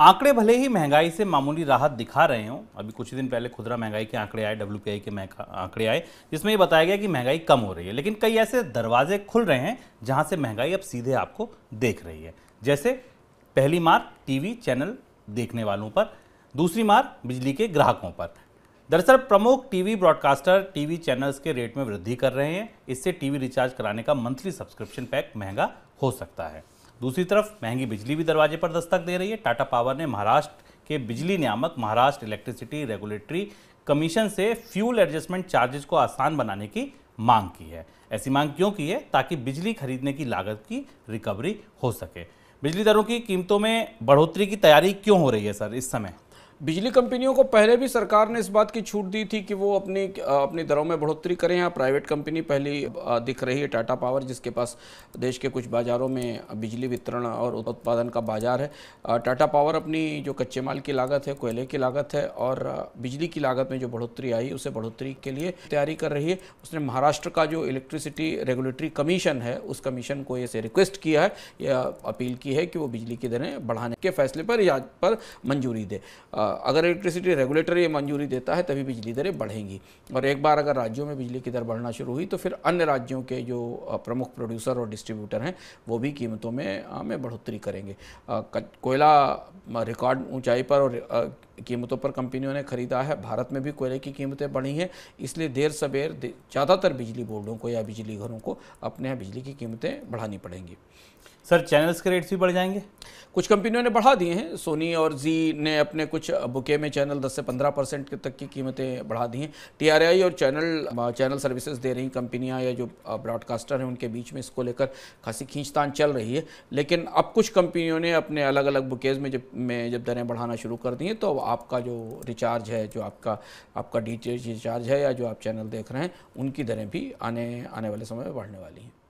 आंकड़े भले ही महंगाई से मामूली राहत दिखा रहे हों अभी कुछ दिन पहले खुदरा महंगाई के आंकड़े आए डब्ल्यू के आंकड़े आए जिसमें ये बताया गया कि महंगाई कम हो रही है लेकिन कई ऐसे दरवाजे खुल रहे हैं जहां से महंगाई अब सीधे आपको देख रही है जैसे पहली मार टीवी चैनल देखने वालों पर दूसरी मार बिजली के ग्राहकों पर दरअसल प्रमुख टीवी ब्रॉडकास्टर टीवी चैनल्स के रेट में वृद्धि कर रहे हैं इससे टीवी रिचार्ज कराने का मंथली सब्सक्रिप्शन पैक महंगा हो सकता है दूसरी तरफ महंगी बिजली भी दरवाजे पर दस्तक दे रही है टाटा पावर ने महाराष्ट्र के बिजली नियामक महाराष्ट्र इलेक्ट्रिसिटी रेगुलेटरी कमीशन से फ्यूल एडजस्टमेंट चार्जेस को आसान बनाने की मांग की है ऐसी मांग क्यों की है ताकि बिजली खरीदने की लागत की रिकवरी हो सके बिजली दरों की कीमतों में बढ़ोतरी की तैयारी क्यों हो रही है सर इस समय बिजली कंपनियों को पहले भी सरकार ने इस बात की छूट दी थी कि वो अपनी अपनी दरों में बढ़ोतरी करें यहाँ प्राइवेट कंपनी पहली दिख रही है टाटा पावर जिसके पास देश के कुछ बाज़ारों में बिजली वितरण और उत्पादन का बाज़ार है टाटा पावर अपनी जो कच्चे माल की लागत है कोयले की लागत है और बिजली की लागत में जो बढ़ोतरी आई उसे बढ़ोतरी के लिए तैयारी कर रही है उसने महाराष्ट्र का जो इलेक्ट्रिसिटी रेगुलेटरी कमीशन है उस कमीशन को इसे रिक्वेस्ट किया है या अपील की की है कि वो बिजली की दरें बढ़ाने के फैसले पर या पर मंजूरी दे अगर इलेक्ट्रिसिटी रेगुलेटर ये मंजूरी देता है तभी बिजली दरें बढ़ेंगी और एक बार अगर राज्यों में बिजली की दर बढ़ना शुरू हुई तो फिर अन्य राज्यों के जो प्रमुख प्रोड्यूसर और डिस्ट्रीब्यूटर हैं वो भी कीमतों में में बढ़ोतरी करेंगे कोयला रिकॉर्ड ऊंचाई पर और कीमतों पर कंपनियों ने खरीदा है भारत में भी कोयले की कीमतें बढ़ी हैं इसलिए देर सवेर ज़्यादातर बिजली बोर्डों को या बिजली घरों को अपने यहाँ बिजली की कीमतें बढ़ानी पड़ेंगी सर चैनल्स के रेट्स भी बढ़ जाएंगे कुछ कंपनियों ने बढ़ा दिए हैं सोनी और जी ने अपने कुछ बुके में चैनल 10 से 15 परसेंट तक की कीमतें बढ़ा दी हैं टीआरआई और चैनल चैनल सर्विसेज दे रही कंपनियां या जो ब्रॉडकास्टर हैं उनके बीच में इसको लेकर खासी खींचतान चल रही है लेकिन अब कुछ कंपनियों ने अपने अलग अलग बुकेज में जब में जब दरें बढ़ाना शुरू कर दी हैं तो आपका जो रिचार्ज है जो आपका आपका डी रिचार्ज है या जो आप चैनल देख रहे हैं उनकी दरें भी आने आने वाले समय में बढ़ने वाली हैं